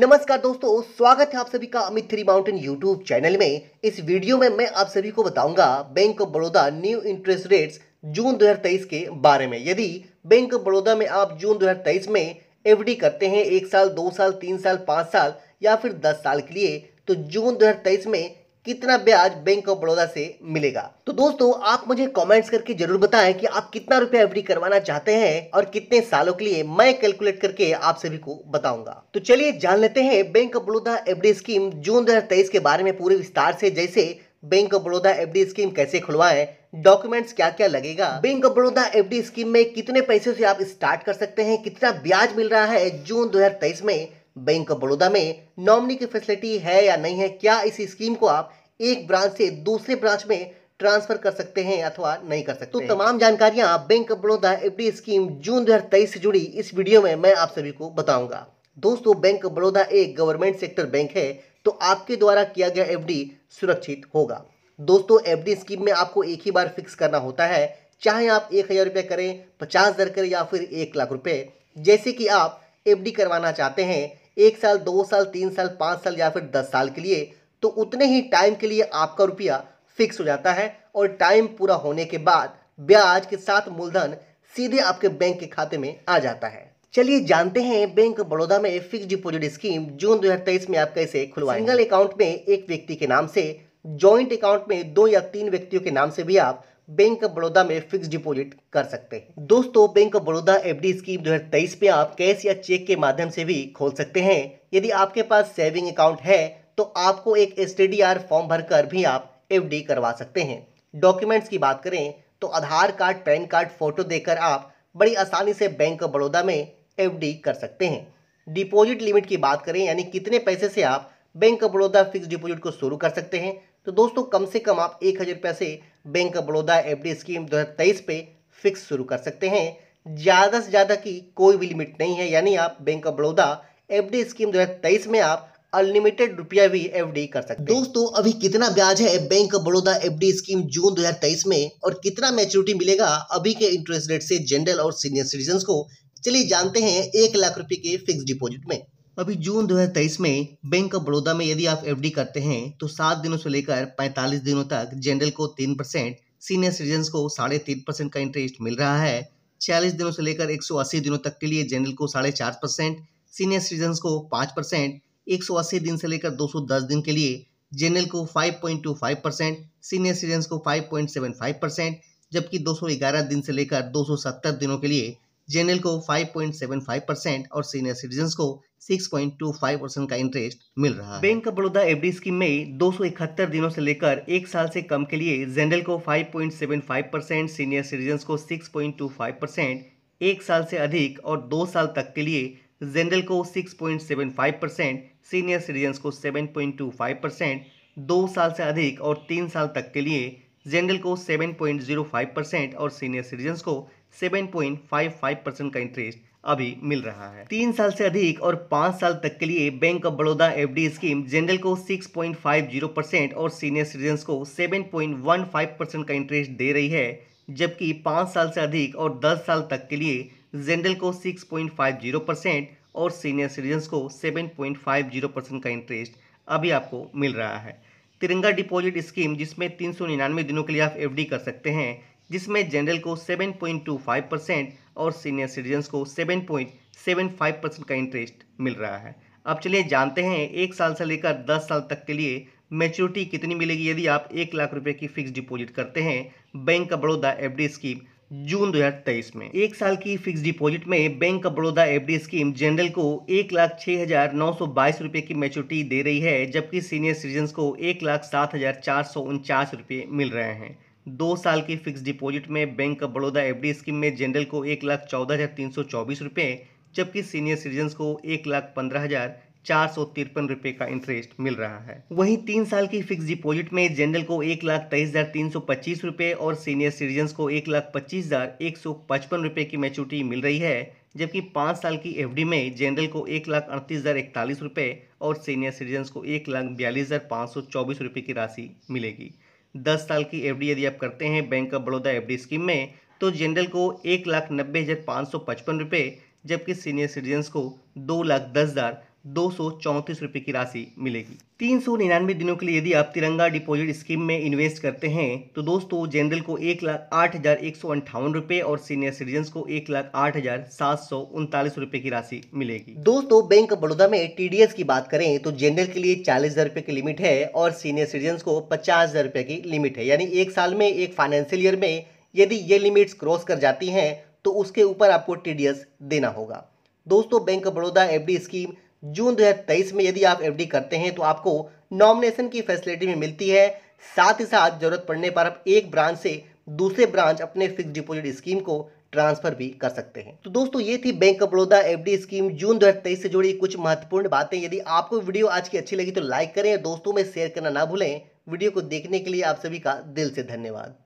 नमस्कार दोस्तों स्वागत है आप सभी का Amit three mountain YouTube channel में इस वीडियो में मैं आप सभी को बताऊंगा Bank of Baroda new interest rates June 2023 के बारे में यदि बैंक ऑफ बड़ौदा में आप जून 2023 में एफडी करते हैं एक साल दो साल तीन साल पाँच साल या फिर दस साल के लिए तो जून दो में कितना ब्याज बैंक ऑफ बड़ौदा से मिलेगा तो दोस्तों आप मुझे कमेंट्स करके जरूर बताएं कि आप कितना रुपया एफ करवाना चाहते हैं और कितने सालों के लिए मैं कैलकुलेट करके आप सभी को बताऊंगा तो चलिए जान लेते हैं Bank of Baroda F scheme June दो के बारे में पूरे विस्तार से जैसे Bank of Baroda F scheme कैसे खुलवाए डॉक्यूमेंट्स क्या क्या लगेगा Bank of Baroda F scheme में कितने पैसे से आप स्टार्ट कर सकते हैं कितना ब्याज मिल रहा है जून दो में बैंक ऑफ बड़ौदा में नॉमनी की फैसिलिटी है या नहीं है क्या इस स्कीम को आप एक ब्रांच से दूसरे ब्रांच में ट्रांसफर कर सकते हैं अथवा नहीं कर सकते तो तमाम जानकारियां Bank of Baroda D scheme June दो से जुड़ी इस वीडियो में मैं आप सभी को बताऊंगा दोस्तों बैंक ऑफ बड़ौदा एक गवर्नमेंट सेक्टर बैंक है तो आपके द्वारा किया गया एफ सुरक्षित होगा दोस्तों एफ स्कीम में आपको एक ही बार फिक्स करना होता है चाहे आप एक हज़ार रुपये करें पचास हज़ार करें या फिर एक लाख रुपए जैसे कि आप एफ करवाना चाहते हैं एक साल दो साल तीन साल पाँच साल या फिर दस साल के लिए तो उतने ही टाइम के लिए आपका रुपया फिक्स हो जाता है और टाइम पूरा होने के बाद ब्याज के साथ मूलधन सीधे आपके बैंक के खाते में आ जाता है चलिए जानते हैं बैंक बड़ौदा में फिक्स डिपॉजिट स्कीम जून 2023 में आप कैसे खुलवाए सिंगल अकाउंट में एक व्यक्ति के नाम से जॉइंट अकाउंट में दो या तीन व्यक्तियों के नाम से भी आप बैंक ऑफ बड़ौदा में फिक्स डिपॉजिट कर सकते हैं दोस्तों Bank of Baroda FD scheme 2023 में आप कैश या चेक के माध्यम से भी खोल सकते हैं यदि आपके पास सेविंग अकाउंट है तो आपको एक एस फॉर्म भरकर भी आप एफ करवा सकते हैं डॉक्यूमेंट्स की बात करें तो Aadhaar card PAN card photo देकर आप बड़ी आसानी से बैंक ऑफ बड़ौदा में एफ कर सकते हैं डिपॉजिट लिमिट की बात करें यानी कितने पैसे से आप Bank of Baroda fix deposit को शुरू कर सकते हैं तो दोस्तों कम से कम आप एक हज़ार रुपये से Bank of Baroda F scheme दो पे फिक्स शुरू कर सकते हैं ज़्यादा से ज़्यादा की कोई भी लिमिट नहीं है यानी आप Bank of Baroda F scheme दो में आप अनलिमिटेड रुपया भी एफ कर सकते हैं दोस्तों अभी कितना ब्याज है Bank of Baroda F scheme June 2023 में और कितना मेच्योरिटी मिलेगा अभी के इंटरेस्ट रेट से जनरल और सीनियर सिटीजन को चलिए जानते हैं एक लाख रुपए के फिक्स डिपोजिट में अभी जून 2023 में बैंक ऑफ बड़ौदा में यदि आप एफडी करते हैं तो सात दिनों से लेकर 45 दिनों तक जनरल को तीन परसेंट सीनियर सिटीजन को साढ़े तीन परसेंट का इंटरेस्ट मिल रहा है छियालीस दिनों से लेकर 180 दिनों तक के लिए जनरल को साढ़े चार परसेंट सीनियर सिटीजन को पाँच परसेंट 180 दिन से लेकर 210 दिन के लिए जनरल को 5.25 परसेंट सीनियर सिटीजन को 5.75 परसेंट जबकि 211 दिन से लेकर 270 दिनों के लिए जनरल को 5.75 परसेंट और सीनियर सिटीजन को 6.25 परसेंट का इंटरेस्ट मिल रहा है Bank of Baroda F scheme में दो दिनों से लेकर एक साल से कम के लिए जनरल को 5.75 परसेंट सीनियर सिटीजन को 6.25 परसेंट एक साल से अधिक और दो साल तक के लिए जनरल को 6.75 परसेंट सीनियर सिटीजन्स को 7.25 परसेंट दो साल से अधिक और तीन साल तक के लिए जनरल को 7.05 परसेंट और सीनियर सिटीजन्स को 7.55 परसेंट का इंटरेस्ट अभी मिल रहा है तीन साल से अधिक और पाँच साल तक के लिए Bank of Baroda F scheme general को 6.50 परसेंट और सीनियर सिटीजन्स को 7.15 परसेंट का इंटरेस्ट दे रही है जबकि पाँच साल से अधिक और दस साल तक के लिए जेंडल को 6.50 परसेंट और सीनियर सिटीजन्स को 7.50 परसेंट का इंटरेस्ट अभी आपको मिल रहा है तिरंगा डिपॉजिट स्कीम जिसमें तीन दिनों के लिए आप एफ कर सकते हैं जिसमें जनरल को 7.25 परसेंट और सीनियर सिटीजन्स को 7.75 परसेंट का इंटरेस्ट मिल रहा है अब चलिए जानते हैं एक साल से लेकर दस साल तक के लिए मेच्योरिटी कितनी मिलेगी यदि आप एक लाख रुपए की फिक्स डिपॉजिट करते हैं बैंक का बड़ौदा एफ स्कीम जून 2023 में एक साल की फिक्स डिपॉजिट में Bank of Baroda F scheme general को एक लाख छह हजार नौ सौ बाईस रुपए की मेच्योरिटी दे रही है जबकि सीनियर सिटीजन को एक लाख सात हजार चार सौ उनचास रूपए मिल रहे हैं दो साल की फिक्स डिपॉजिट में Bank of Baroda F scheme में जनरल को एक लाख चौदह हजार तीन सौ चौबीस रूपए जबकि सीनियर सिटीजन को एक लाख पंद्रह हजार चार सौ तिरपन रूपए का इंटरेस्ट मिल रहा है वहीं तीन साल की फिक्स डिपॉजिट में जनरल को एक लाख तेईस हजार तीन सौ पच्चीस रुपए और सीनियर सिटीजन को एक लाख पच्चीस हजार एक सौ पचपन रुपये की मेच्यूरिटी मिल रही है जबकि पाँच साल की एफडी में जनरल को एक लाख अड़तीस हज़ार इकतालीस रूपए और सीनियर सिटीजन को एक लाख बयालीस हज़ार पाँच सौ चौबीस रूपए की राशि मिलेगी दस साल की डी यदि आप करते हैं Bank of Baroda D scheme में तो जनरल को एक लाख नब्बे हज़ार पाँच सौ पचपन रूपए जबकि सीनियर सिटीजन्स को दो लाख दस हज़ार दो सौ चौंतीस की राशि मिलेगी तीन सौ निन्यानवे दिनों के लिए यदि आप तिरंगा डिपॉजिट स्कीम में इन्वेस्ट करते हैं तो दोस्तों जनरल को एक लाख आठ हज़ार एक सौ अंठावन रूपए और सीनियर सिटीजन को एक लाख आठ हज़ार सात सौ उनतालीस रूपए की राशि मिलेगी दोस्तों बैंक ऑफ बड़ौदा में टीडीएस की बात करें तो जनरल के लिए चालीस हज़ार रुपए की लिमिट है और सीनियर सिटीजन को पचास हज़ार रुपए की लिमिट है यानी एक साल में एक फाइनेंशियल ईयर में यदि ये लिमिट्स क्रॉस कर जाती हैं तो उसके ऊपर आपको टीडीएस देना होगा दोस्तों Bank of Baroda F scheme June 2023 में यदि आप एफडी करते हैं तो आपको नॉमिनेशन की फैसिलिटी में मिलती है साथ ही साथ जरूरत पड़ने पर आप एक ब्रांच से दूसरे ब्रांच अपने फिक्स डिपॉजिट स्कीम को ट्रांसफर भी कर सकते हैं तो दोस्तों ये थी Bank of Baroda FD scheme June 2023 से जुड़ी कुछ महत्वपूर्ण बातें यदि आपको वीडियो आज की अच्छी लगी तो लाइक करें दोस्तों में शेयर करना ना भूलें वीडियो को देखने के लिए आप सभी का दिल से धन्यवाद